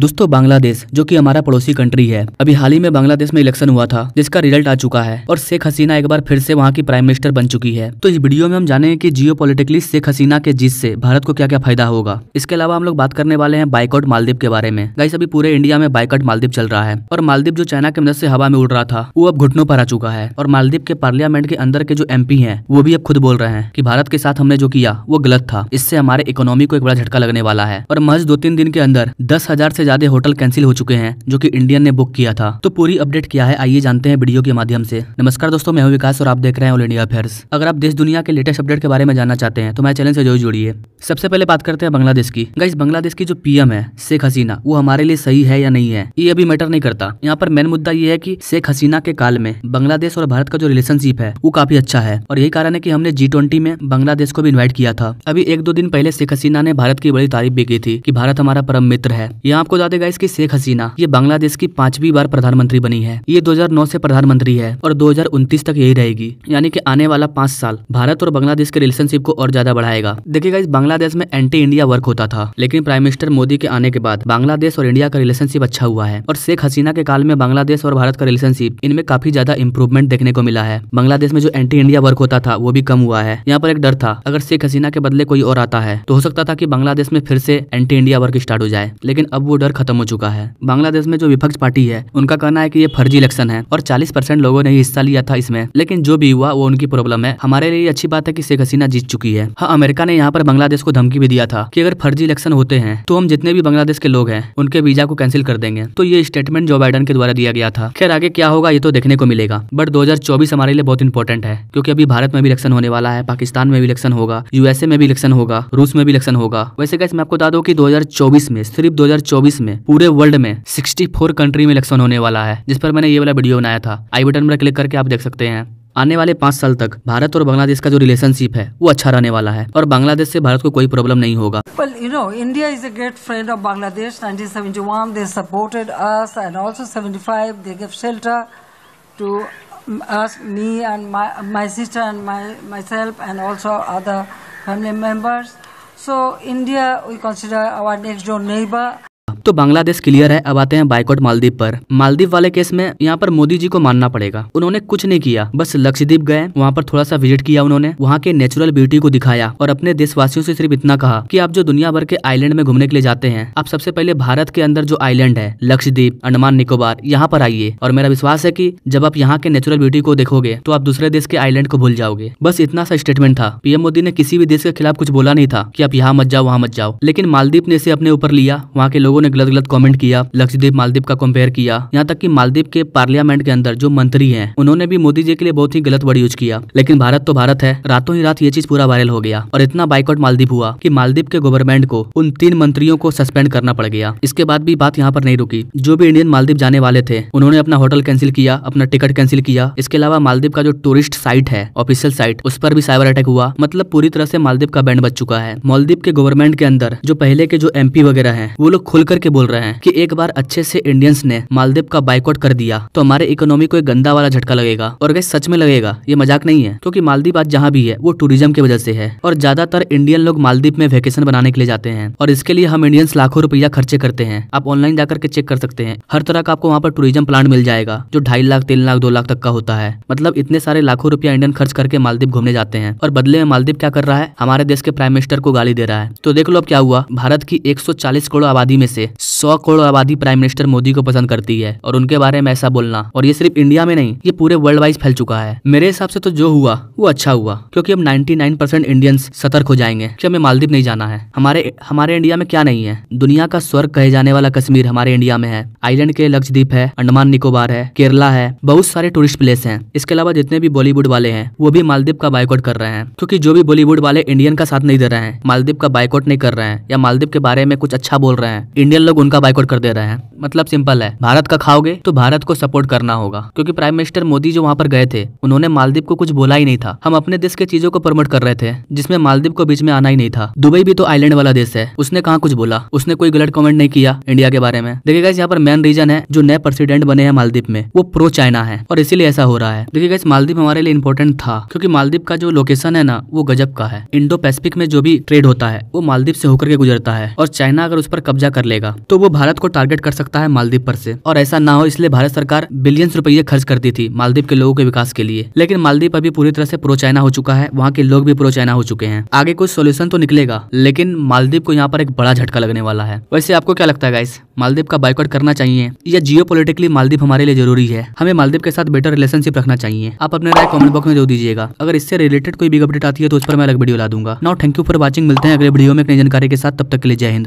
दोस्तों बांग्लादेश जो कि हमारा पड़ोसी कंट्री है अभी हाल ही में बांग्लादेश में इलेक्शन हुआ था जिसका रिजल्ट आ चुका है और शेख हसीना एक बार फिर से वहाँ की प्राइम मिनिस्टर बन चुकी है तो इस वीडियो में हम जानेंगे कि जियो शेख हसीना के जीत से भारत को क्या क्या फायदा होगा इसके अलावा हम लोग बात करने वाले हैं बाइकआउट मालदीव के बारे में गाइस अभी पूरे इंडिया में बाइकआउट मालदीव चल रहा है और मालदीव जो चाइना की मदद से हवा में उड़ रहा था वो अब घुटनों पर आ चुका है और मालदीव के पार्लियामेंट के अंदर के जो एम है वो भी अब खुद बोल रहे हैं की भारत के साथ हमने जो किया वो गलत था इससे हमारे इकोनॉमी को एक बड़ा झटका लगने वाला है और महज दो तीन दिन के अंदर दस हजार से ज्यादा होटल कैंसिल हो चुके हैं जो कि इंडियन ने बुक किया था तो पूरी अपडेट क्या है आइए जानते हैं वीडियो के माध्यम से नमस्कार दोस्तों मैं हूं विकास और आप देख रहे हैं ऑल इंडिया अफेयर्स अगर आप देश दुनिया के लेटेस्ट अपडेट के बारे में जानना चाहते हैं तो मैं चैनल से जरूर जुड़िए सबसे पहले बात करते हैं बांग्लादेश की गाइस बांग्लादेश की जो पीएम है शेख हसीना वो हमारे लिए सही है या नहीं है ये अभी मैटर नहीं करता यहाँ पर मेन मुद्दा ये है की शेख हसीना के काल में बांग्लादेश और भारत का जो रिलेशनशिप है वो काफी अच्छा है और यही कारण है की हमने जी में बांग्लादेश को भी इन्वाइट किया था अभी एक दो दिन पहले शेख हसीना ने भारत की बड़ी तारीफ भी की थी की भारत हमारा परम मित्र है यहाँ आपको बता देगा इसकी शेख हसीना ये बांग्लादेश की पांचवी बार प्रधानमंत्री बनी है ये 2009 से प्रधानमंत्री है और 2029 तक यही रहेगी यानी कि आने वाला पांच साल भारत और बांग्लादेश के रिलेशनशिप को और ज्यादा बढ़ाएगा देखिएगा इस बांग्लादेश में एंटी इंडिया वर्क होता था लेकिन प्राइम मिनिस्टर मोदी के आने के बाद बांग्लादेश और इंडिया का रिलेशनशिप अच्छा हुआ है और शेख हसीना के काल में बांग्लादेश और भारत का रिलेशनशिप इनमें काफी ज्यादा इंप्रूवमेंट देखने को मिला है बांग्लादेश में जो एंटी इंडिया वर्क होता था वो भी कम हुआ है यहाँ पर एक डर था अगर शेख हसीना के बदले कोई और आता है तो हो सकता था की बांग्लादेश में फिर से एंटी इंडिया वर्क स्टार्ट हो जाए लेकिन अब वो डर खत्म हो चुका है बांग्लादेश में जो विपक्ष पार्टी है उनका कहना है की ये फर्जी इलेक्शन है और चालीस परसेंट लोगों ने हिस्सा लिया था इसमें लेकिन जो भी हुआ वो उनकी प्रॉब्लम है हमारे लिए अच्छी बात है की शेख हसीना जीत चुकी है हाँ अमेरिका ने यहाँ पर बांग्लादेश को धमकी भी दिया था की अगर फर्जी इलेक्शन होते हैं तो हम जितने भी बांग्लादेश के लोग हैं उनके वीजा को कैंसिल कर देंगे तो ये स्टेटमेंट जो बाइडन के द्वारा दिया गया था खैर आगे क्या होगा ये तो देखने को मिलेगा बट 2024 हमारे लिए बहुत इंपॉर्टेंट है क्योंकि अभी भारत में भी इलेक्शन होने वाला है पाकिस्तान में भी इलेक्शन होगा यूएसए में भी इलेक्शन होगा रूस में भी इलेक्शन होगा वैसे कैसे मैं आपको बता दूं कि 2024 में सिर्फ 2024 2024 में पूरे वर्ल्ड में 64 कंट्री में इलेक्शन होने वाला है जिस पर मैंने ये वाला वीडियो बनाया था आई बटन पर क्लिक करके आप देख सकते हैं आने वाले पाँच साल तक भारत और बांग्लादेश का जो रिलेशनशिप है वो अच्छा रहने वाला है और बांग्लादेश से भारत को कोई प्रॉब्लम नहीं होगा well, you know, India is a great friend of Bangladesh. 1971 they supported us and also 75 they gave shelter to us, me and my, my sister and my, myself and also other family members. So India we consider our next door neighbor तो Bangladesh clear है अब आते हैं boycott Maldives पर मालदीव वाले case में यहाँ पर मोदी जी को मानना पड़ेगा उन्होंने कुछ नहीं किया बस लक्षद्वीप गए वहाँ पर थोड़ा सा विजिट किया उन्होंने वहाँ के नेचुरल ब्यूटी को दिखाया और अपने देशवासियों से सिर्फ इतना कहा की आप जो दुनिया भर के आईलैंड में घूमने के लिए जाते हैं आप सबसे पहले भारत के अंदर जो आईलैंड है लक्षद्वीप अंडमान निकोबार यहाँ पर आइए और मेरा विश्वास है की जब आप यहाँ के नेचुरल ब्यूटी को देखोगे तो आप दूसरे देश के आईलैंड को भूल जाओगे बस इतना सा स्टेटमेंट था पीएम मोदी ने किसी भी देश के खिलाफ कुछ बोला नहीं था की आप यहाँ मत जाओ वहाँ मत जाओ लेकिन मालदीप ने इसे अपने ऊपर लिया वहाँ के लोगों ने गलत गलत कमेंट किया लक्ष्यदीप मालदीप का कंपेयर किया यहाँ तक कि मालदीप के पार्लियामेंट के अंदर जो मंत्री हैं उन्होंने भी मोदी जी के लिए बहुत ही गलत वर्ड यूज किया लेकिन भारत तो भारत है रातों ही रात ये चीज पूरा वायरल हो गया और इतना बाइकआउट मालदीप हुआ की मालदीप के गवर्नमेंट को उन तीन मंत्रियों को सस्पेंड करना पड़ गया इसके बाद भी बात यहाँ पर नहीं रुकी जो भी इंडियन मालदीप जाने वाले थे उन्होंने अपना होटल कैंसिल किया अपना टिकट कैंसिल किया इसके अलावा मालदीप का जो टूरिस्ट साइट है ऑफिशियल साइट उस पर भी साइबर अटैक हुआ मतलब पूरी तरह से मालदीप का बैंड बच चुका है मालदीप के गवर्नमेंट के अंदर जो पहले के जो एमपी वगैरह हैं वो लोग खुल करके के बोल रहे हैं कि एक बार अच्छे से इंडियंस ने मालदीव का बाइकआउट कर दिया तो हमारे इकोनॉमी को एक गंदा वाला झटका लगेगा और अगर सच में लगेगा ये मजाक नहीं है क्योंकि मालदीव आज जहाँ भी है वो टूरिज्म की वजह से है और ज्यादातर इंडियन लोग मालदीव में वेकेशन बनाने के लिए जाते हैं और इसके लिए हम इंडियंस लाखों रुपया खर्चे करते हैं आप ऑनलाइन जाकर के चेक कर सकते हैं हर तरह का आपको वहाँ पर टूरिज्म प्लान मिल जाएगा जो ढाई लाख तीन लाख दो लाख तक का होता है मतलब इतने सारे लाखों रुपया इंडियन खर्च करके मालदीव घूमने जाते हैं और बदले में मालदीव क्या कर रहा है हमारे देश के प्राइम मिनिस्टर को गाली दे रहा है तो देख लो अब क्या हुआ भारत की 140 करोड़ आबादी में से सौ करोड़ आबादी प्राइम मिनिस्टर मोदी को पसंद करती है और उनके बारे में ऐसा बोलना और ये सिर्फ इंडिया में नहीं ये पूरे वर्ल्ड वाइज फैल चुका है मेरे हिसाब से तो जो हुआ वो अच्छा हुआ क्योंकि अब नाइन्टी इंडियंस सतर्क हो जाएंगे कि हमें मालदीप नहीं जाना है हमारे हमारे इंडिया में क्या नहीं है दुनिया का स्वर्ग कहे जाने वाला कश्मीर हमारे इंडिया में है आईलैंड के लक्षद्वीप है अंडमान निकोबार है केरला है बहुत सारे टूरिस्ट प्लेस है इसके अलावा जितने भी बॉलीवुड वाले हैं वो भी मालदीप का बायकॉट कर रहे हैं क्योंकि जो भी बॉलीवुड वाले इंडियन का साथ नहीं दे रहे हैं मालदीप का बायकॉट नहीं कर रहे हैं या मालदीप के बारे में कुछ अच्छा बोल रहे हैं इंडियन इंडियन लोग उनका बाइकआउट कर दे रहे हैं मतलब सिंपल है भारत का खाओगे तो भारत को सपोर्ट करना होगा क्योंकि प्राइम मिनिस्टर मोदी जो वहाँ पर गए थे उन्होंने मालदीव को कुछ बोला ही नहीं था हम अपने देश के चीजों को प्रमोट कर रहे थे जिसमें मालदीव को बीच में आना ही नहीं था दुबई भी तो आईलैंड वाला देश है उसने कहा कुछ बोला उसने कोई गलत कमेंट नहीं किया इंडिया के बारे में देखिएगा यहाँ पर मेन रीजन है जो नए प्रेसिडेंट बने हैं मालदीप में वो प्रो चाइना है और इसीलिए ऐसा हो रहा है देखिएगा मालदीप हमारे लिए इम्पोर्टेंट था क्योंकि मालदीप का जो लोकेशन है ना वो गजब का है इंडो पैसिफिक में जो भी ट्रेड होता है वो मालदीप से होकर के गुजरता है और चाइना अगर उस पर कब्जा कर लेगा जाएगा तो वो भारत को टारगेट कर सकता है मालदीव पर से और ऐसा ना हो इसलिए भारत सरकार बिलियंस रुपये खर्च करती थी मालदीव के लोगों के विकास के लिए लेकिन मालदीव अभी पूरी तरह से प्रो चाइना हो चुका है वहाँ के लोग भी प्रो चाइना हो चुके हैं आगे कुछ सोल्यूशन तो निकलेगा लेकिन मालदीव को यहाँ पर एक बड़ा झटका लगने वाला है वैसे आपको क्या लगता है गाइस मालदीव का बाइकआउट करना चाहिए या जियो पोलिटिकली मालदीव हमारे लिए जरूरी है हमें मालदीव के साथ बेटर रिलेशनशिप रखना चाहिए आप अपने राय कमेंट बॉक्स में जो दीजिएगा अगर इससे रिलेटेड कोई बिग अपडेट आती है तो उस पर मैं अलग वीडियो ला दूंगा now thank you for watching मिलते हैं अगले वीडियो में एक नई जानकारी के साथ तब तक के लिए जय हिंद